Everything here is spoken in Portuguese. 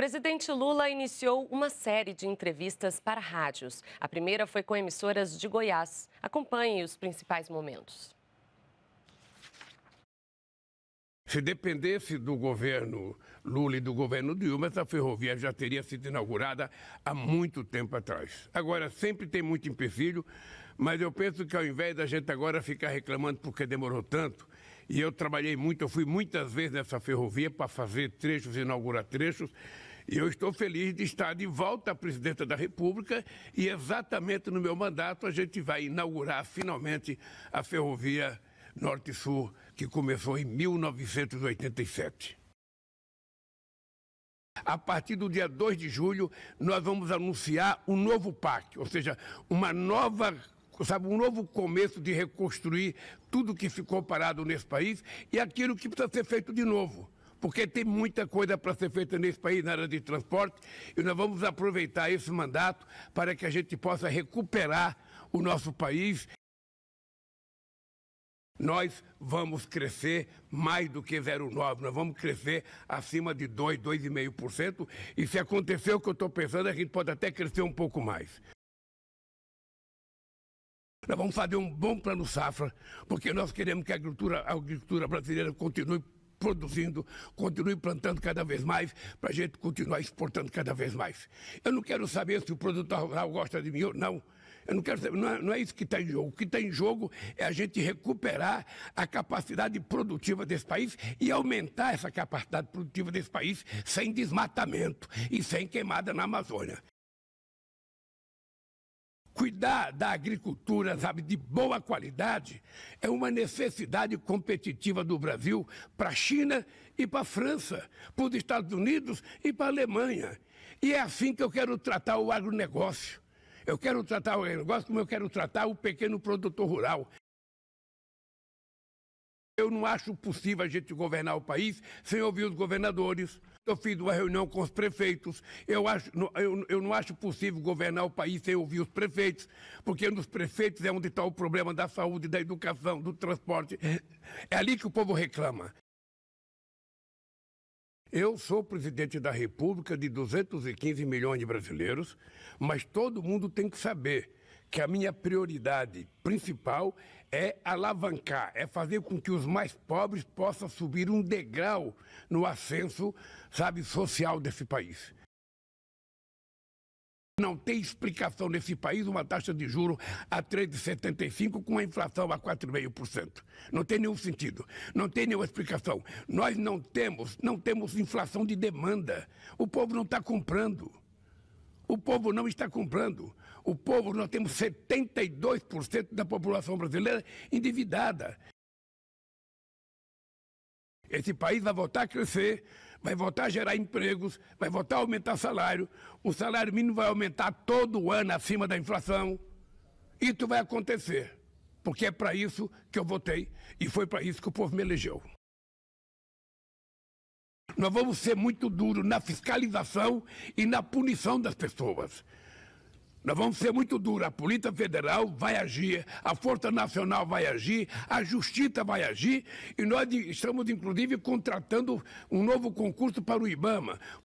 presidente Lula iniciou uma série de entrevistas para rádios. A primeira foi com emissoras de Goiás. Acompanhe os principais momentos. Se dependesse do governo Lula e do governo Dilma, essa ferrovia já teria sido inaugurada há muito tempo atrás. Agora, sempre tem muito empecilho, mas eu penso que ao invés da gente agora ficar reclamando porque demorou tanto, e eu trabalhei muito, eu fui muitas vezes nessa ferrovia para fazer trechos, inaugurar trechos, eu estou feliz de estar de volta à presidenta da República e exatamente no meu mandato a gente vai inaugurar finalmente a ferrovia Norte-Sul que começou em 1987. A partir do dia 2 de julho, nós vamos anunciar um novo parque, ou seja, uma nova sabe, um novo começo de reconstruir tudo que ficou parado nesse país e aquilo que precisa ser feito de novo porque tem muita coisa para ser feita nesse país na área de transporte e nós vamos aproveitar esse mandato para que a gente possa recuperar o nosso país. Nós vamos crescer mais do que 0,9%, nós vamos crescer acima de 2, 2,5%. E se acontecer o que eu estou pensando, a gente pode até crescer um pouco mais. Nós vamos fazer um bom plano safra, porque nós queremos que a agricultura, a agricultura brasileira continue produzindo, continue plantando cada vez mais, para a gente continuar exportando cada vez mais. Eu não quero saber se o produtor rural gosta de mim ou não. Eu não quero saber, não é, não é isso que está em jogo. O que está em jogo é a gente recuperar a capacidade produtiva desse país e aumentar essa capacidade produtiva desse país sem desmatamento e sem queimada na Amazônia. Cuidar da agricultura, sabe, de boa qualidade é uma necessidade competitiva do Brasil para a China e para a França, para os Estados Unidos e para a Alemanha. E é assim que eu quero tratar o agronegócio. Eu quero tratar o agronegócio como eu quero tratar o pequeno produtor rural. Eu não acho possível a gente governar o país sem ouvir os governadores. Eu fiz uma reunião com os prefeitos. Eu, acho, eu, eu não acho possível governar o país sem ouvir os prefeitos, porque nos prefeitos é onde está o problema da saúde, da educação, do transporte. É ali que o povo reclama. Eu sou presidente da República de 215 milhões de brasileiros, mas todo mundo tem que saber que a minha prioridade principal é alavancar, é fazer com que os mais pobres possam subir um degrau no ascenso, sabe, social desse país. Não tem explicação nesse país uma taxa de juro a 3,75 com a inflação a 4,5%. Não tem nenhum sentido. Não tem nenhuma explicação. Nós não temos, não temos inflação de demanda. O povo não está comprando. O povo não está comprando. O povo, nós temos 72% da população brasileira endividada. Esse país vai voltar a crescer, vai voltar a gerar empregos, vai voltar a aumentar salário. O salário mínimo vai aumentar todo ano acima da inflação. Isso vai acontecer, porque é para isso que eu votei e foi para isso que o povo me elegeu. Nós vamos ser muito duros na fiscalização e na punição das pessoas. Nós vamos ser muito duros. A Polícia Federal vai agir, a Força Nacional vai agir, a Justiça vai agir e nós estamos, inclusive, contratando um novo concurso para o IBAMA